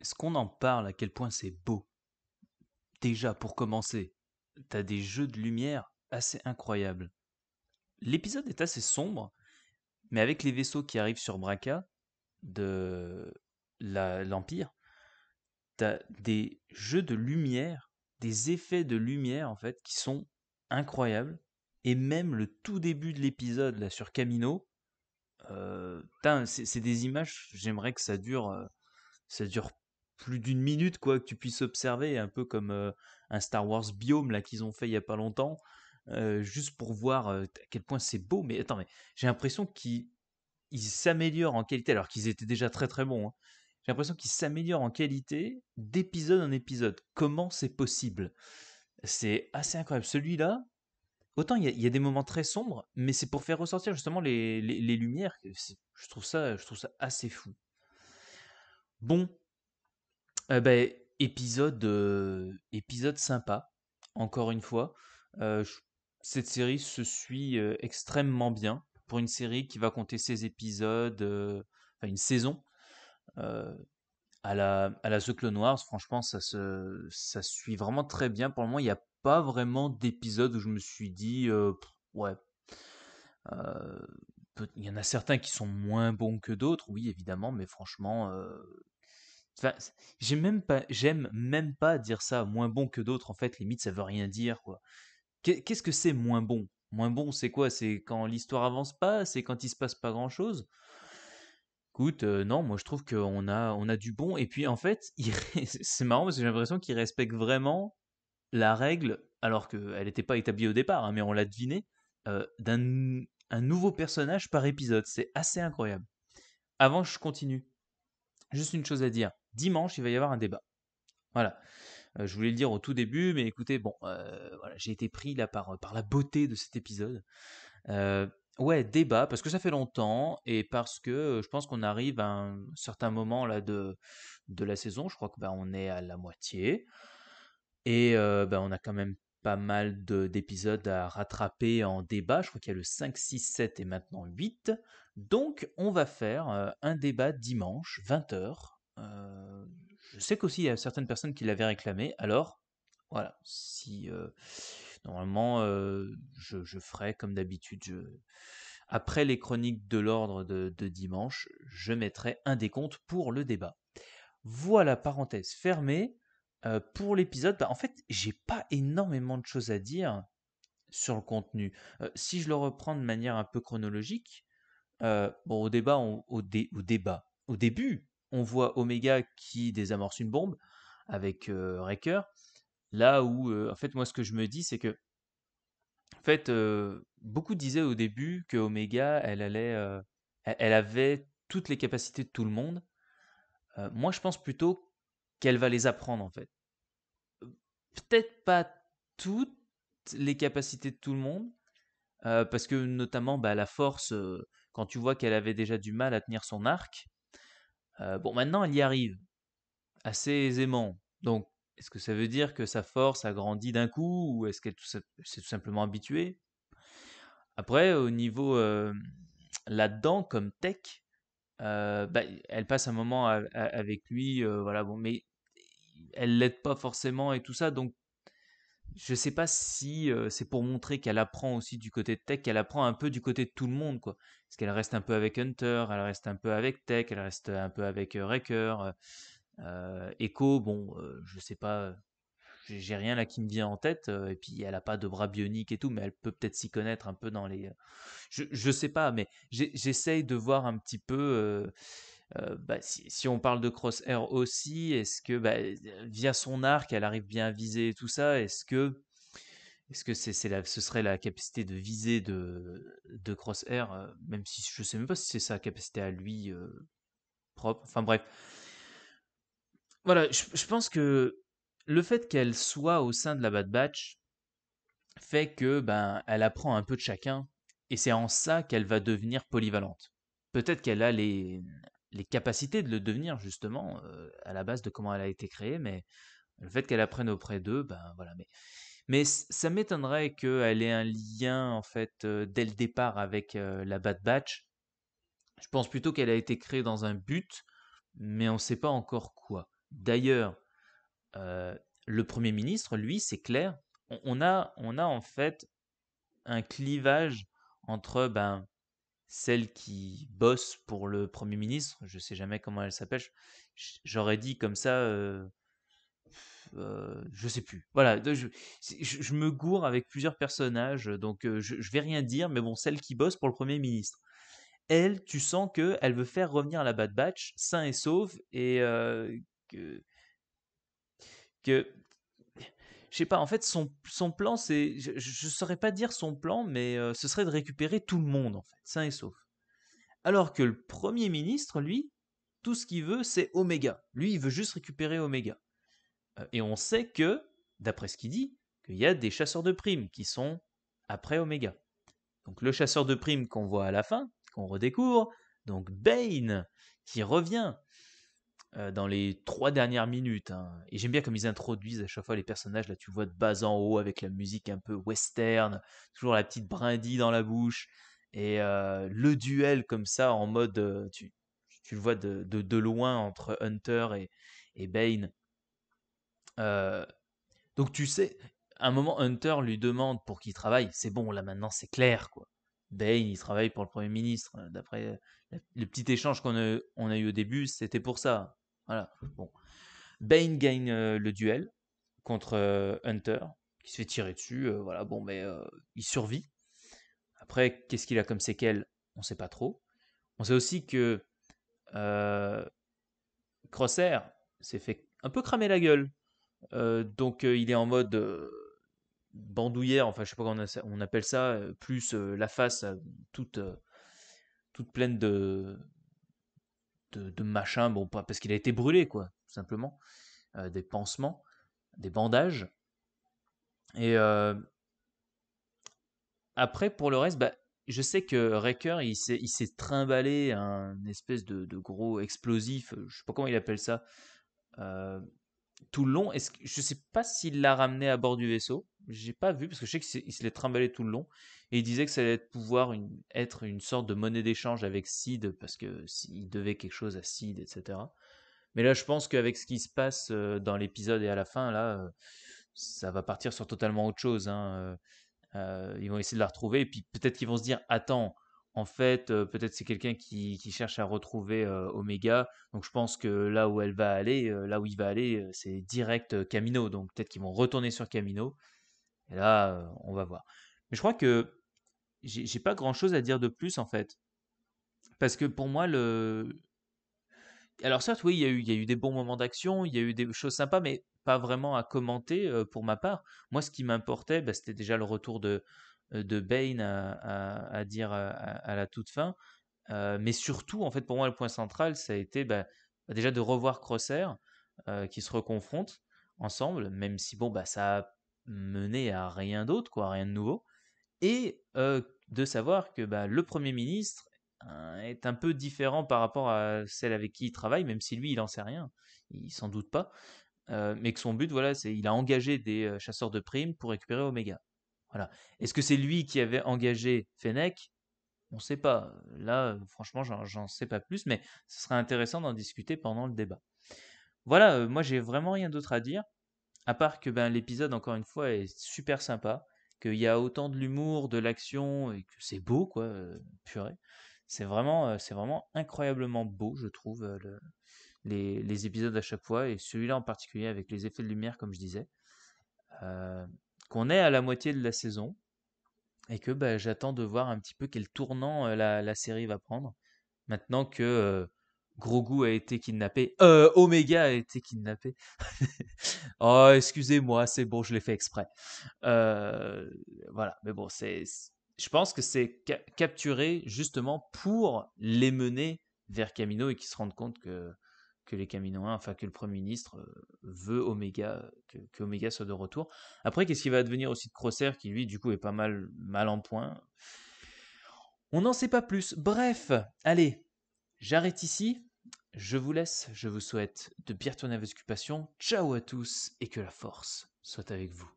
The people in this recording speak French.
Est-ce qu'on en parle à quel point c'est beau Déjà, pour commencer, t'as des jeux de lumière assez incroyables. L'épisode est assez sombre, mais avec les vaisseaux qui arrivent sur Braca de l'Empire, t'as des jeux de lumière, des effets de lumière en fait, qui sont incroyables. Et même le tout début de l'épisode là sur Camino, euh, c'est des images. J'aimerais que ça dure, euh, ça dure plus d'une minute quoi que tu puisses observer un peu comme euh, un Star Wars biome là qu'ils ont fait il y a pas longtemps euh, juste pour voir euh, à quel point c'est beau mais attends mais j'ai l'impression qu'ils s'améliorent en qualité alors qu'ils étaient déjà très très bons hein. j'ai l'impression qu'ils s'améliorent en qualité d'épisode en épisode comment c'est possible c'est assez incroyable celui-là autant il y, a des moments très sombres mais c'est pour faire ressortir justement les, les lumières je trouve ça je trouve ça assez fou bon ben, épisode, euh, épisode sympa, encore une fois. Euh, cette série se suit extrêmement bien pour une série qui va compter ses épisodes, enfin une saison. à la, à la The Clone Wars, franchement, ça se, ça suit vraiment très bien. Pour le moment, il n'y a pas vraiment d'épisode où je me suis dit, ouais, il y en a certains qui sont moins bons que d'autres, oui, évidemment, mais franchement, Enfin, même pas, j'aime même pas dire ça, moins bon que d'autres. En fait, limite, ça veut rien dire, quoi. Qu'est-ce que c'est moins bon Moins bon, c'est quoi C'est quand l'histoire avance pas C'est quand il se passe pas grand-chose Écoute, euh, non, moi je trouve qu'on a, on a du bon. Et puis en fait, c'est marrant parce que j'ai l'impression qu'il respecte vraiment la règle, alors qu'elle n'était pas établie au départ, hein, mais on l'a deviné, euh, d'un un nouveau personnage par épisode. C'est assez incroyable. Avant, je continue. Juste une chose à dire dimanche, il va y avoir un débat. Voilà. Euh, je voulais le dire au tout début, mais écoutez, bon, euh, j'ai été pris là par, euh, par la beauté de cet épisode. ouais, débat, parce que ça fait longtemps et parce que je pense qu'on arrive à un certain moment là de, de la saison. Je crois que ben on est à la moitié et ben on a quand même pas mal d'épisodes à rattraper en débat. Je crois qu'il y a le 5, 6, 7 et maintenant 8. Donc, on va faire un débat dimanche, 20h, euh, je sais qu'aussi il y a certaines personnes qui l'avaient réclamé. Alors, voilà, si euh, normalement euh, je, ferai comme d'habitude, après les chroniques de l'ordre de, dimanche, je mettrai un décompte pour le débat. Voilà, parenthèse fermée. pour l'épisode, bah, en fait, j'ai pas énormément de choses à dire sur le contenu. si je le reprends de manière un peu chronologique, bon, au débat, au débat, au début on voit Omega qui désamorce une bombe avec euh, Raker. Là où, euh, en fait, moi, ce que je me dis, c'est que, en fait, euh, beaucoup disaient au début que Omega, elle allait, elle avait toutes les capacités de tout le monde. moi, je pense plutôt qu'elle va les apprendre, en fait. Peut-être pas toutes les capacités de tout le monde, parce que notamment, bah, la force, quand tu vois qu'elle avait déjà du mal à tenir son arc, euh, bon, maintenant, elle y arrive assez aisément. Donc, est-ce que ça veut dire que sa force a grandi d'un coup ou est-ce qu'elle s'est tout simplement habituée Après, au niveau là-dedans, comme tech, euh, bah, elle passe un moment avec lui, voilà, bon, mais elle l'aide pas forcément et tout ça. Donc, je sais pas si c'est pour montrer qu'elle apprend aussi du côté de Tech, qu'elle apprend un peu du côté de tout le monde, quoi. Parce qu'elle reste un peu avec Hunter, elle reste un peu avec Tech, elle reste un peu avec euh, Echo, bon, je sais pas, j'ai rien là qui me vient en tête, et puis elle a pas de bras bioniques et tout, mais elle peut peut-être s'y connaître un peu dans les... Je, ne sais pas, mais j'essaye de voir un petit peu euh, bah, si, on parle de Crosshair aussi, est-ce que bah, via son arc, elle arrive bien à viser et tout ça Est-ce que, est -ce, que ce serait la capacité de viser de, de Crosshair euh, Même si je ne sais même pas si c'est sa capacité à lui euh, propre. Enfin bref. Voilà, je, pense que le fait qu'elle soit au sein de la Bad Batch fait que ben elle apprend un peu de chacun et c'est en ça qu'elle va devenir polyvalente. Peut-être qu'elle a les, les capacités de le devenir justement euh, à la base de comment elle a été créée, mais le fait qu'elle apprenne auprès d'eux, ben voilà. Mais, mais ça m'étonnerait qu'elle ait un lien en fait euh, dès le départ avec euh, la Bad Batch. Je pense plutôt qu'elle a été créée dans un but, mais on ne sait pas encore quoi. D'ailleurs, le Premier ministre, lui, c'est clair, on, a, on a en fait un clivage entre ben, celle qui bosse pour le Premier ministre, je ne sais jamais comment elle s'appelle, j'aurais dit comme ça, je euh, ne euh, je sais plus. Voilà, je, me gourre avec plusieurs personnages, donc euh, je, ne vais rien dire, mais bon, celle qui bosse pour le Premier ministre. Elle, tu sens que elle veut faire revenir la Bad Batch sain et sauf et que je sais pas, en fait, son, plan, c'est. Je, ne saurais pas dire son plan, mais euh, ce serait de récupérer tout le monde, en fait, sain et sauf. Alors que le Premier ministre, lui, tout ce qu'il veut, c'est Oméga. Lui, il veut juste récupérer Oméga. Euh, et on sait que, d'après ce qu'il dit, qu'il y a des chasseurs de primes qui sont après Oméga. Donc le chasseur de primes qu'on voit à la fin, qu'on redécouvre, donc Bane, qui revient, euh, dans les trois dernières minutes. Hein. Et j'aime bien comme ils introduisent à chaque fois les personnages. Là, tu vois de bas en haut avec la musique un peu western, toujours la petite brindille dans la bouche. Et euh, le duel comme ça, en mode. Euh, tu, tu le vois de, de- loin entre Hunter et, et Bane. donc tu sais, à un moment, Hunter lui demande pour qui il travaille. C'est bon, là maintenant, c'est clair, quoi. Bane, il travaille pour le Premier ministre. Hein. D'après le petit échange qu'on on a eu au début, c'était pour ça. Voilà. Bon. Bane gagne euh, le duel contre euh, Hunter, qui se fait tirer dessus. Euh, voilà, bon, mais il survit. Après, qu'est-ce qu'il a comme séquelles On sait pas trop. On sait aussi que crosser s'est fait un peu cramer la gueule. donc, il est en mode bandouillère, bandoulière, enfin, je sais pas comment on, appelle ça, plus la face toute, toute pleine de, de, machin, bon, pas parce qu'il a été brûlé, quoi, tout simplement, euh, des pansements, des bandages. Et euh, après, pour le reste, bah, je sais que Raker, il s'est trimballé un espèce de, gros explosif, je sais pas comment il appelle ça, euh, tout le long. Est-ce que, je sais pas s'il l'a ramené à bord du vaisseau. J'ai pas vu parce que je sais qu'il se l'est trimballé tout le long. Et il disait que ça allait pouvoir être une sorte de monnaie d'échange avec Sid parce que devait quelque chose à Sid, etc. Mais là, je pense qu'avec ce qui se passe euh, dans l'épisode et à la fin, là, euh, ça va partir sur totalement autre chose. Hein, euh, ils vont essayer de la retrouver et puis peut-être qu'ils vont se dire attends, en fait, euh, peut-être c'est quelqu'un qui, cherche à retrouver euh, Omega. Donc je pense que là où elle va aller, euh, là où il va aller, c'est direct Camino. Donc peut-être qu'ils vont retourner sur Camino. Et là, on va voir. Mais je crois que j'ai pas grand-chose à dire de plus en fait. Parce que pour moi, le... Alors certes, oui, il y, a eu, des bons moments d'action, il y a eu des choses sympas, mais pas vraiment à commenter pour ma part. Moi, ce qui m'importait, bah, c'était déjà le retour de, euh, de Bane à, dire à, la toute fin. Euh, mais surtout, en fait, pour moi, le point central, ça a été bah, déjà de revoir Crosser euh, qui se reconfrontent ensemble, même si bon, bah, ça a mené à rien d'autre, quoi, rien de nouveau. Et de savoir que bah, le Premier ministre hein, est un peu différent par rapport à celle avec qui il travaille, même si lui, il en sait rien, il s'en doute pas. mais que son but, voilà, c'est il a engagé des chasseurs de primes pour récupérer Omega. Est-ce que c'est lui qui avait engagé Fennec On ne sait pas. Là, franchement, j'en sais pas plus, mais ce serait intéressant d'en discuter pendant le débat. Voilà, euh, moi j'ai vraiment rien d'autre à dire, à part que ben, l'épisode, encore une fois, est super sympa, qu'il y a autant de l'humour, de l'action, et que c'est beau, quoi, euh, purée. C'est vraiment, euh, vraiment incroyablement beau, je trouve, les, les, épisodes à chaque fois, et celui-là en particulier avec les effets de lumière, comme je disais qu'on est à la moitié de la saison et que bah, j'attends de voir un petit peu quel tournant euh, la, série va prendre. Maintenant que euh, Grogu a été kidnappé, euh, Omega a été kidnappé. oh, excusez-moi, c'est bon, je l'ai fait exprès. Euh, voilà, mais bon, c'est, je pense que c'est capturé justement pour les mener vers Camino et qu'ils se rendent compte que que les Caminoins, enfin que le Premier ministre euh, veut Oméga que, soit de retour. Après, qu'est-ce qui va advenir aussi de Crosser, qui lui, du coup, est pas mal, mal en point On n'en sait pas plus. Bref, allez, j'arrête ici. Je vous laisse, je vous souhaite de bien tourner à vos Ciao à tous et que la force soit avec vous.